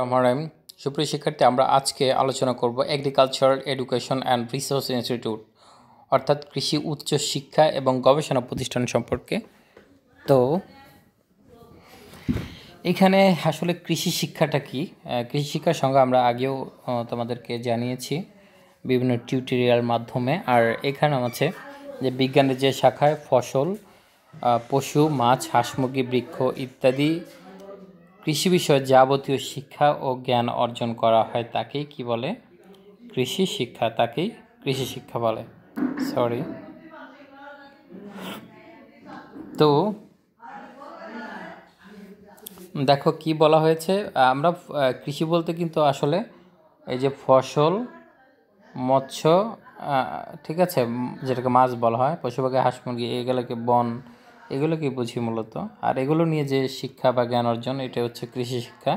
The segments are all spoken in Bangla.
রহমান সুপ্রিয় শিক্ষার্থী আমরা আজকে আলোচনা করব agricultural education and resource institute অর্থাৎ কৃষি উচ্চ শিক্ষা এবং গবেষণা প্রতিষ্ঠান সম্পর্কে তো এখানে আসলে কৃষি শিক্ষাটা কি কৃষি শিক্ষার সঙ্গে আমরা আগেও তোমাদেরকে জানিয়েছি বিভিন্ন টিউটোরিয়াল মাধ্যমে আর এখানে আছে যে বিজ্ঞানের যে শাখায় ফসল পশু মাছ হাঁস মুরগি বৃক্ষ ইত্যাদি কৃষি বিষয়ে যাবতীয় শিক্ষা ও জ্ঞান অর্জন করা হয় তাকেই কি বলে কৃষি শিক্ষা তাকেই কৃষি শিক্ষা বলে সরি তো দেখো কি বলা হয়েছে আমরা কৃষি বলতে কিন্তু আসলে এই যে ফসল মৎস্য ঠিক আছে যেটাকে মাছ বলা হয় পশুপাখি হাঁস মুরগি এগুলোকে বন এগুলোকে বুঝি মূলত আর এগুলো নিয়ে যে শিক্ষা বা জ্ঞান অর্জন এটা হচ্ছে কৃষি শিক্ষা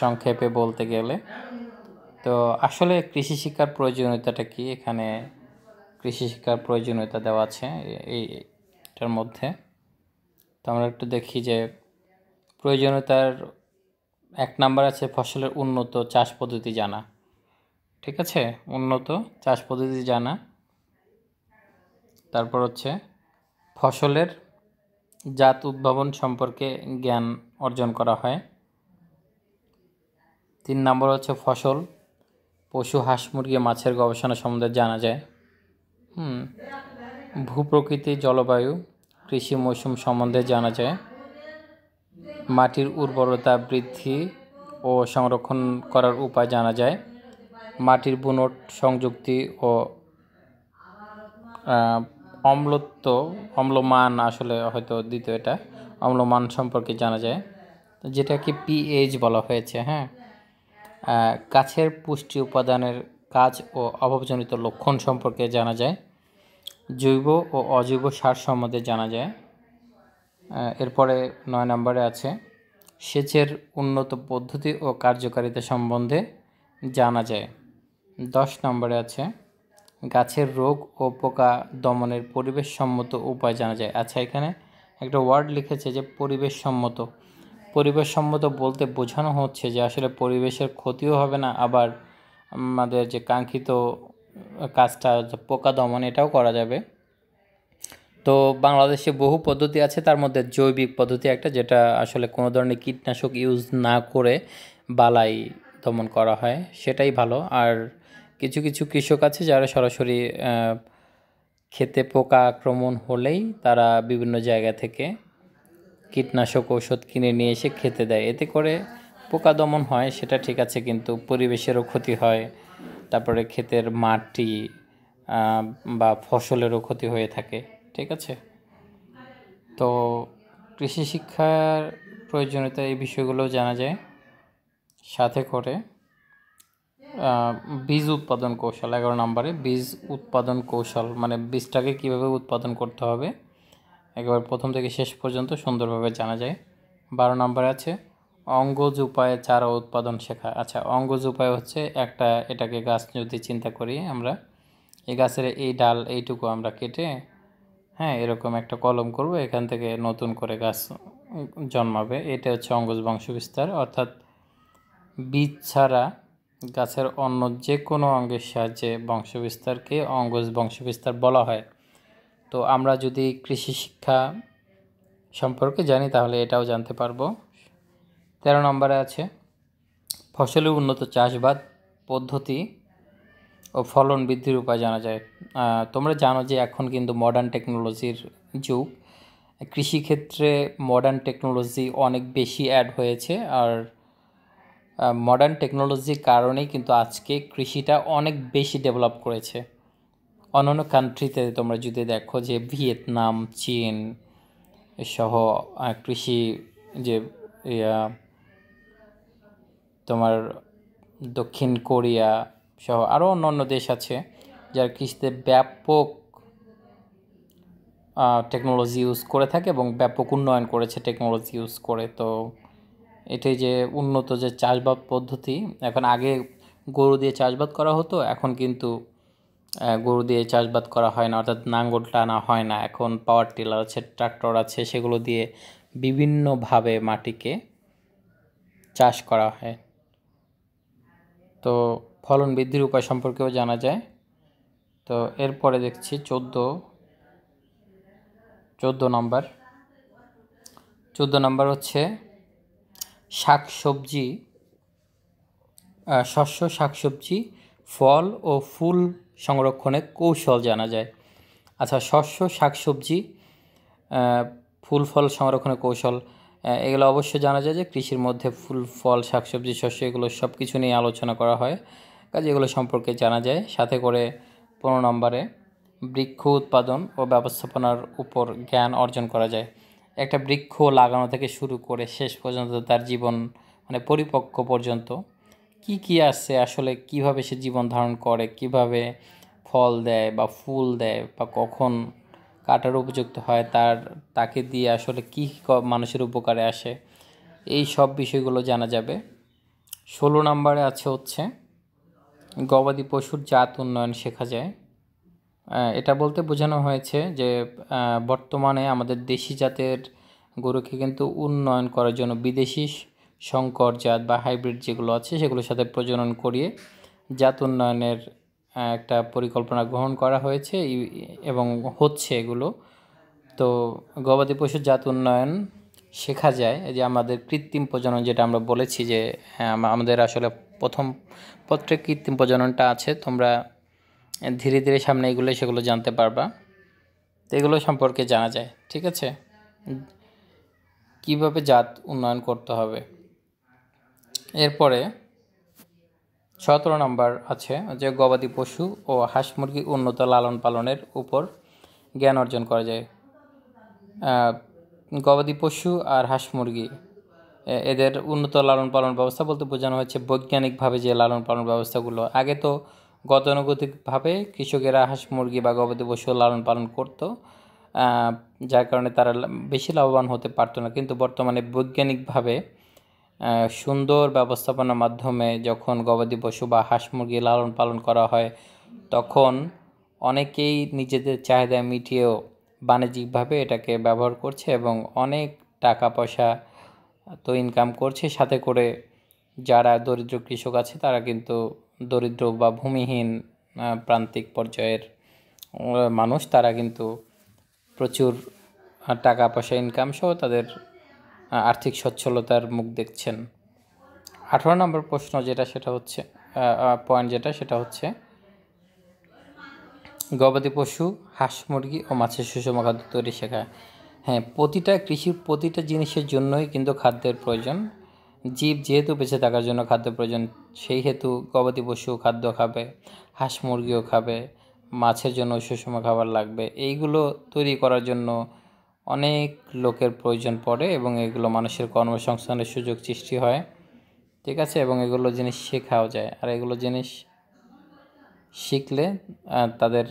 সংক্ষেপে বলতে গেলে তো আসলে কৃষি শিক্ষার প্রয়োজনীয়তাটা কি এখানে কৃষি শিক্ষার প্রয়োজনীয়তা দেওয়া আছে এইটার মধ্যে তো আমরা একটু দেখি যে প্রয়োজনীয়তার এক নাম্বার আছে ফসলের উন্নত চাষ পদ্ধতি জানা ঠিক আছে উন্নত চাষ পদ্ধতি জানা তারপর হচ্ছে ফসলের জাত উদ্ভাবন সম্পর্কে জ্ঞান অর্জন করা হয় তিন নম্বর হচ্ছে ফসল পশু হাঁস মুরগি মাছের গবেষণা সম্বন্ধে জানা যায় হুম ভূপ্রকৃতি জলবায়ু কৃষি মৌসুম সম্বন্ধে জানা যায় মাটির উর্বরতা বৃদ্ধি ও সংরক্ষণ করার উপায় জানা যায় মাটির বুনট সংযুক্তি ও অম্লত্ব অম্লমান আসলে হয়তো দ্বিতীয় এটা অম্লমান সম্পর্কে জানা যায় যেটাকে পিএইচ বলা হয়েছে হ্যাঁ গাছের পুষ্টি উপাদানের কাজ ও অভাবজনিত লক্ষণ সম্পর্কে জানা যায় জৈব ও অজৈব সার সম্বন্ধে জানা যায় এরপরে নয় নম্বরে আছে সেচের উন্নত পদ্ধতি ও কার্যকারিতা সম্বন্ধে জানা যায় দশ নম্বরে আছে গাছের রোগ ও পোকা দমনের পরিবেশ সম্মত উপায় জানা যায় আচ্ছা এখানে একটা ওয়ার্ড লিখেছে যে পরিবেশ সম্মত পরিবেশ সম্মত বলতে বোঝানো হচ্ছে যে আসলে পরিবেশের ক্ষতিও হবে না আবার আমাদের যে কাঙ্ক্ষিত কাজটা পোকা দমন এটাও করা যাবে তো বাংলাদেশে বহু পদ্ধতি আছে তার মধ্যে জৈবিক পদ্ধতি একটা যেটা আসলে কোনো ধরনের কীটনাশক ইউজ না করে বালাই দমন করা হয় সেটাই ভালো আর কিছু কিছু কৃষক আছে যারা সরাসরি খেতে পোকা আক্রমণ হলেই তারা বিভিন্ন জায়গা থেকে কীটনাশক ঔষধ কিনে নিয়ে এসে খেতে দেয় এতে করে পোকা দমন হয় সেটা ঠিক আছে কিন্তু পরিবেশেরও ক্ষতি হয় তারপরে ক্ষেতের মাটি বা ফসলেরও ক্ষতি হয়ে থাকে ঠিক আছে তো কৃষি শিক্ষার প্রয়োজনীয়তা এই বিষয়গুলো জানা যায় সাথে করে বীজ উৎপাদন কৌশল এগারো নম্বরে বীজ উৎপাদন কৌশল মানে বীজটাকে কিভাবে উৎপাদন করতে হবে একেবারে প্রথম থেকে শেষ পর্যন্ত সুন্দরভাবে জানা যায় বারো নম্বরে আছে অঙ্গজ উপায়ে চারা উৎপাদন শেখা আচ্ছা অঙ্গজ উপায় হচ্ছে একটা এটাকে গাছ যদি চিন্তা করি আমরা এই গাছের এই ডাল এইটুকু আমরা কেটে হ্যাঁ এরকম একটা কলম করব এখান থেকে নতুন করে গাছ জন্মাবে এটা হচ্ছে অঙ্গজ বংশ বিস্তার অর্থাৎ বীজ ছাড়া গাছের অন্য যে কোনো অঙ্গের সাহায্যে বংশবিস্তারকে অঙ্গজ বংশবিস্তার বলা হয় তো আমরা যদি কৃষি শিক্ষা সম্পর্কে জানি তাহলে এটাও জানতে পারবো তেরো নম্বরে আছে ফসলের উন্নত চাষবাদ পদ্ধতি ও ফলন বৃদ্ধির উপায় জানা যায় তোমরা জানো যে এখন কিন্তু মডার্ন টেকনোলজির যুগ কৃষিক্ষেত্রে মডার্ন টেকনোলজি অনেক বেশি অ্যাড হয়েছে আর মডার্ন টেকনোলজির কারণেই কিন্তু আজকে কৃষিটা অনেক বেশি ডেভেলপ করেছে অন্য অন্য কান্ট্রিতে তোমরা যদি দেখো যে ভিয়েতনাম চীন সহ কৃষি যে তোমার দক্ষিণ কোরিয়া সহ আরও অন্য অন্য দেশ আছে যারা কৃষিতে ব্যাপক টেকনোলজি ইউজ করে থাকে এবং ব্যাপক উন্নয়ন করেছে টেকনোলজি ইউজ করে তো এটি যে উন্নত যে চাষবাদ পদ্ধতি এখন আগে গরু দিয়ে চাষবাদ করা হতো এখন কিন্তু গরু দিয়ে চাষবাদ করা হয় না অর্থাৎ নাঙ্গল টানা হয় না এখন পাওয়ার টিলার আছে ট্রাক্টর আছে সেগুলো দিয়ে বিভিন্নভাবে মাটিকে চাষ করা হয় তো ফলন বৃদ্ধির উপায় সম্পর্কেও জানা যায় তো এরপরে দেখছি চোদ্দো চোদ্দো নম্বর চোদ্দো নম্বর হচ্ছে শাক সবজি শস্য শাকসবজি ফল ও ফুল সংরক্ষণের কৌশল জানা যায় আচ্ছা শস্য শাকসবজি ফুল ফল সংরক্ষণের কৌশল এগুলো অবশ্যই জানা যায় যে কৃষির মধ্যে ফুল ফল শাকসবজি শস্য এগুলো সব কিছু নিয়ে আলোচনা করা হয় কাজে এগুলো সম্পর্কে জানা যায় সাথে করে পনেরো নম্বরে বৃক্ষ উৎপাদন ও ব্যবস্থাপনার উপর জ্ঞান অর্জন করা যায় একটা বৃক্ষ লাগানো থেকে শুরু করে শেষ পর্যন্ত তার জীবন মানে পরিপক্ক পর্যন্ত কি কি আছে আসলে কিভাবে সে জীবন ধারণ করে কিভাবে ফল দেয় বা ফুল দেয় বা কখন কাটার উপযুক্ত হয় তার তাকে দিয়ে আসলে কি মানুষের উপকারে আসে এই সব বিষয়গুলো জানা যাবে ষোলো নম্বরে আছে হচ্ছে গবাদি পশুর জাত উন্নয়ন শেখা যায় এটা বলতে বোঝানো হয়েছে যে বর্তমানে আমাদের দেশি জাতের গরুকে কিন্তু উন্নয়ন করার জন্য বিদেশি সংকর জাত বা হাইব্রিড যেগুলো আছে সেগুলোর সাথে প্রজনন করিয়ে জাত উন্নয়নের একটা পরিকল্পনা গ্রহণ করা হয়েছে এবং হচ্ছে এগুলো তো গবাদি পশুর জাত উন্নয়ন শেখা যায় যে আমাদের কৃত্রিম প্রজনন যেটা আমরা বলেছি যে আমাদের আসলে প্রথম পত্রে কৃত্রিম প্রজননটা আছে তোমরা ধীরে ধীরে সামনে এগুলো সেগুলো জানতে পারবা এগুলো সম্পর্কে জানা যায় ঠিক আছে কিভাবে জাত উন্নয়ন করতে হবে এরপরে সতেরো নম্বর আছে যে গবাদি পশু ও হাঁস মুরগি উন্নত লালন পালনের উপর জ্ঞান অর্জন করা যায় গবাদি পশু আর হাঁস মুরগি এদের উন্নত লালন পালন ব্যবস্থা বলতে বোঝানো হয়েছে বৈজ্ঞানিকভাবে যে লালন পালন ব্যবস্থাগুলো আগে তো গতানুগতিকভাবে কৃষকেরা হাঁস মুরগি বা গবাদি পশু লালন পালন করত যার কারণে তারা বেশি লাভবান হতে পারতো না কিন্তু বর্তমানে বৈজ্ঞানিকভাবে সুন্দর ব্যবস্থাপনার মাধ্যমে যখন গবাদি পশু বা হাঁস মুরগি লালন পালন করা হয় তখন অনেকেই নিজেদের চাহিদা মিটিয়েও বাণিজ্যিকভাবে এটাকে ব্যবহার করছে এবং অনেক টাকা পয়সা তো ইনকাম করছে সাথে করে যারা দরিদ্র কৃষক আছে তারা কিন্তু দরিদ্র বা ভূমিহীন প্রান্তিক পর্যায়ের মানুষ তারা কিন্তু প্রচুর টাকা পয়সা ইনকাম সহ তাদের আর্থিক সচ্ছলতার মুখ দেখছেন আঠারো নম্বর প্রশ্ন যেটা সেটা হচ্ছে পয়েন্ট যেটা সেটা হচ্ছে গবাদি পশু হাঁস মুরগি ও মাছের সুষম খাদ্য তৈরি শেখায় হ্যাঁ প্রতিটা কৃষির প্রতিটা জিনিসের জন্যই কিন্তু খাদ্যের প্রয়োজন জীব যেহেতু বেঁচে থাকার জন্য খাদ্য প্রয়োজন সেই হেতু গবাদি পশু খাদ্য খাবে হাঁস মুরগিও খাবে মাছের জন্য সুষম খাবার লাগবে এইগুলো তৈরি করার জন্য অনেক লোকের প্রয়োজন পড়ে এবং এগুলো মানুষের কর্মসংস্থানের সুযোগ সৃষ্টি হয় ঠিক আছে এবং এগুলো জিনিস শেখাও যায় আর এগুলো জিনিস শিখলে তাদের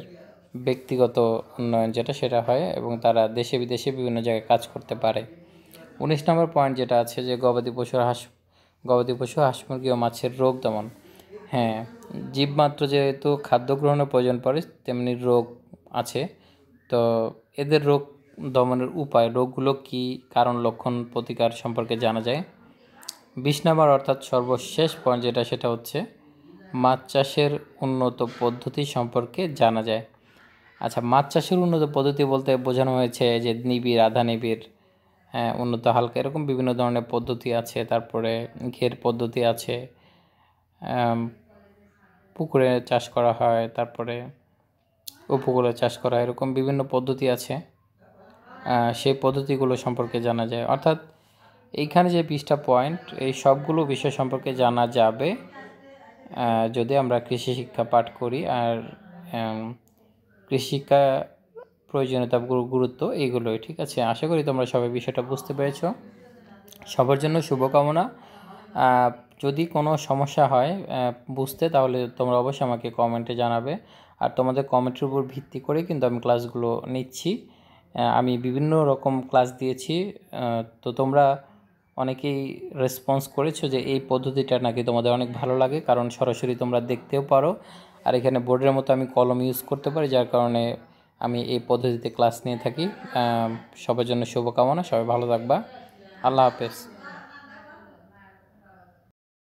ব্যক্তিগত উন্নয়ন যেটা সেটা হয় এবং তারা দেশে বিদেশে বিভিন্ন জায়গায় কাজ করতে পারে উনিশ নম্বর পয়েন্ট যেটা আছে যে গবাদি পশুর হাঁস গবাদি পশু হাঁস মুরগি ও মাছের রোগ দমন হ্যাঁ জীবমাত্র যেহেতু খাদ্য গ্রহণের প্রয়োজন পড়ে তেমনি রোগ আছে তো এদের রোগ দমনের উপায় রোগগুলো কি কারণ লক্ষণ প্রতিকার সম্পর্কে জানা যায় বিশ নম্বর অর্থাৎ সর্বশেষ পয়েন্ট যেটা সেটা হচ্ছে মাছ চাষের উন্নত পদ্ধতি সম্পর্কে জানা যায় আচ্ছা মাছ চাষের উন্নত পদ্ধতি বলতে বোঝানো হয়েছে যে নিবিড় আধা নিবিড় হ্যাঁ, উন্নত হালকা এরকম বিভিন্ন ধরনের পদ্ধতি আছে তারপরে ঘের পদ্ধতি আছে পুকুরে চাষ করা হয় তারপরে উপকূলে চাষ করা হয় এরকম বিভিন্ন পদ্ধতি আছে সেই পদ্ধতিগুলো সম্পর্কে জানা যায় অর্থাৎ এইখানে যে বিশটা পয়েন্ট এই সবগুলো বিষয় সম্পর্কে জানা যাবে যদি আমরা কৃষি শিক্ষা পাঠ করি আর কৃষিকা প্রয়োজনীয়তা গুরুত্ব এইগুলোই ঠিক আছে আশা করি তোমরা সবাই বিষয়টা বুঝতে পেরেছ সবার জন্য শুভকামনা যদি কোনো সমস্যা হয় বুঝতে তাহলে তোমরা অবশ্যই আমাকে কমেন্টে জানাবে আর তোমাদের কমেন্টের উপর ভিত্তি করে কিন্তু আমি ক্লাসগুলো নিচ্ছি আমি বিভিন্ন রকম ক্লাস দিয়েছি তো তোমরা অনেকেই রেসপন্স করেছো যে এই পদ্ধতিটা নাকি তোমাদের অনেক ভালো লাগে কারণ সরাসরি তোমরা দেখতেও পারো আর এখানে বোর্ডের মতো আমি কলম ইউজ করতে পারি যার কারণে আমি এই পদ্ধতিতে ক্লাস নিয়ে থাকি সবার জন্য শুভকামনা সবাই ভালো থাকবা আল্লাহ হাফেজ